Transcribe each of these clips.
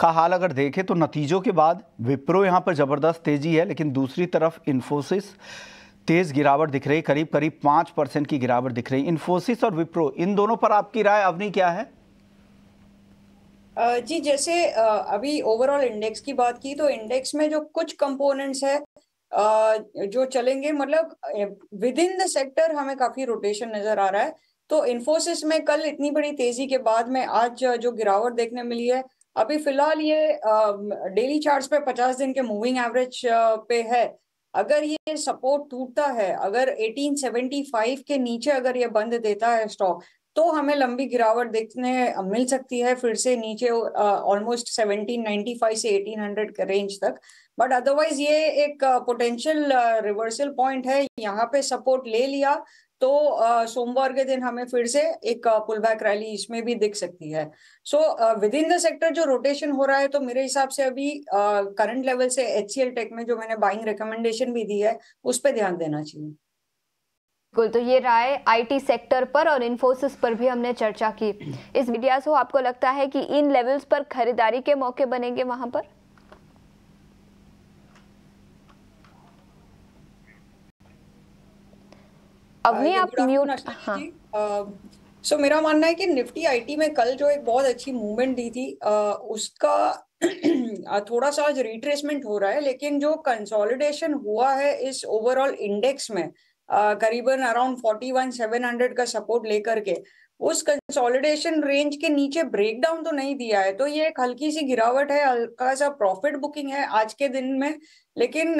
का हाल अगर देखें तो नतीजों के बाद विप्रो यहाँ पर ज़बरदस्त तेज़ी है लेकिन दूसरी तरफ इन्फोसिस तेज़ गिरावट दिख रही करीब करीब पाँच परसेंट की गिरावट दिख रही इन्फोसिस और विप्रो इन दोनों पर आपकी राय अवनी क्या है जी जैसे अभी ओवरऑल इंडेक्स की बात की तो इंडेक्स में जो कुछ कंपोनेंट्स है जो चलेंगे मतलब विद इन द सेक्टर हमें काफी रोटेशन नजर आ रहा है तो इन्फोसिस में कल इतनी बड़ी तेजी के बाद में आज जो गिरावट देखने मिली है अभी फिलहाल ये डेली चार्ज पे पचास दिन के मूविंग एवरेज पे है अगर ये सपोर्ट टूटता है अगर 1875 के नीचे अगर ये बंद देता है स्टॉक तो हमें लंबी गिरावट देखने मिल सकती है फिर से नीचे ऑलमोस्ट uh, 1795 से 1800 के रेंज तक बट अदरवाइज ये एक पोटेंशियल रिवर्सल पॉइंट है यहाँ पे सपोर्ट ले लिया तो सोमवार के दिन हमें फिर से एक पुल बैक रैली इसमें भी दिख सकती है so within the sector जो रोटेशन हो रहा है तो मेरे हिसाब से अभी करंट लेवल से एच टेक में जो मैंने बाइंग रिकमेंडेशन भी दी है उस पर ध्यान देना चाहिए बिल्कुल तो ये राय आईटी सेक्टर पर और इन्फोसिस पर भी हमने चर्चा की इस मीडिया से आपको लगता है कि इन लेवल्स पर खरीदारी के मौके बनेंगे वहां पर अवनी आप म्यूट हाँ सो so, मेरा मानना है कि निफ्टी आईटी में कल जो एक बहुत अच्छी मूवमेंट दी थी आ, उसका थोड़ा सा आज रिट्रेसमेंट हो रहा है लेकिन जो कंसोलिडेशन हुआ है इस ओवरऑल इंडेक्स में करीबन around forty one seven hundred का सपोर्ट लेकर के उस कंसोलिडेशन रेंज के नीचे ब्रेकडाउन तो नहीं दिया है तो ये एक हल्की सी गिरावट है हल्का सा प्रॉफिट बुकिंग है आज के दिन में लेकिन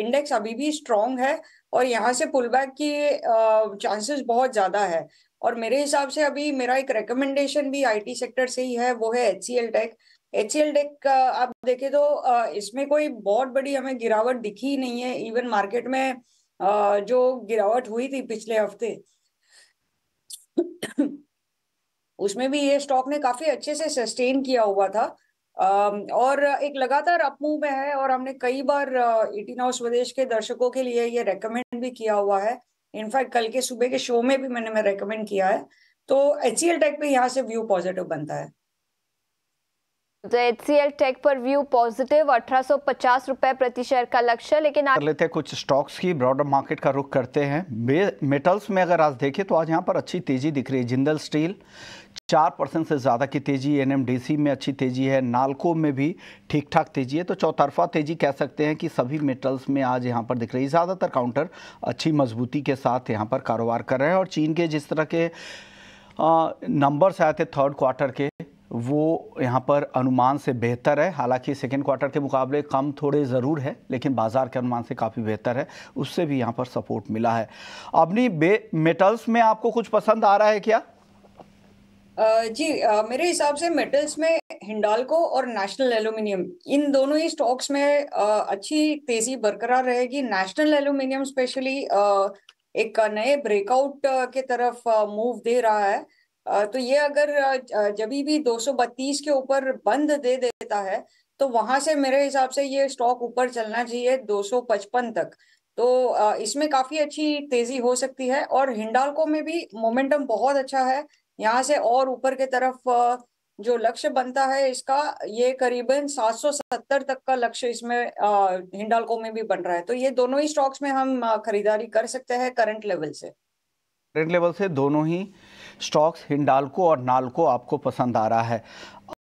इंडेक्स अभी भी स्ट्रांग है और यहाँ से पुल बैक की चांसेस बहुत ज्यादा है और मेरे हिसाब से अभी मेरा एक रिकमेंडेशन भी आईटी सेक्टर से ही है वो है H C L tech H C L tech आप देखे तो इसमें कोई बहुत बड़ी हमें गिरावट दिखी नहीं है इवन मार्केट में जो गिरावट हुई थी पिछले हफ्ते उसमें भी ये स्टॉक ने काफी अच्छे से सस्टेन किया हुआ था और एक लगातार अपमूव में है और हमने कई बार इटिन हाउस स्वदेश के दर्शकों के लिए ये रेकमेंड भी किया हुआ है इनफैक्ट कल के सुबह के शो में भी मैंने मैं रेकमेंड किया है तो एच सी एल टेक पे यहाँ से व्यू पॉजिटिव बनता है एचसीएल टेक पर व्यू पॉजिटिव 1850 रुपए प्रति शेयर का लक्ष्य लेकिन कर लेते हैं कुछ स्टॉक्स की ब्रॉडर मार्केट का रुख करते हैं मेटल्स में अगर आज देखें तो आज यहाँ पर अच्छी तेजी दिख रही है जिंदल स्टील चार परसेंट से ज़्यादा की तेजी एनएमडीसी में अच्छी तेजी है नालको में भी ठीक ठाक तेजी है तो चौतरफा तेजी कह सकते हैं कि सभी मेटल्स में आज यहाँ पर दिख रही है ज़्यादातर काउंटर अच्छी मजबूती के साथ यहाँ पर कारोबार कर रहे हैं और चीन के जिस तरह के नंबर्स आए थे थर्ड क्वार्टर के वो यहाँ पर अनुमान से बेहतर है हालांकि सेकेंड क्वार्टर के मुकाबले कम थोड़े ज़रूर है लेकिन बाज़ार के अनुमान से काफ़ी बेहतर है उससे भी यहाँ पर सपोर्ट मिला है अपनी मेटल्स में आपको कुछ पसंद आ रहा है क्या जी मेरे हिसाब से मेटल्स में हिंडालको और नेशनल एल्यूमिनियम इन दोनों ही स्टॉक्स में अच्छी तेजी बरकरार रहेगी नेशनल एल्यूमिनियम स्पेशली एक नए ब्रेकआउट के तरफ मूव दे रहा है तो ये अगर जब भी दो के ऊपर बंद दे देता है तो वहां से मेरे हिसाब से ये स्टॉक ऊपर चलना चाहिए 255 तक तो इसमें काफी अच्छी तेजी हो सकती है और हिंडालको में भी मोमेंटम बहुत अच्छा है यहाँ से और ऊपर के तरफ जो लक्ष्य बनता है इसका ये करीबन 770 तक का लक्ष्य इसमें हिंडालको में भी बन रहा है तो ये दोनों ही स्टॉक्स में हम खरीदारी कर सकते हैं करंट लेवल से करंट लेवल से दोनों ही स्टॉक्स हिंडालको और नालको आपको पसंद आ रहा है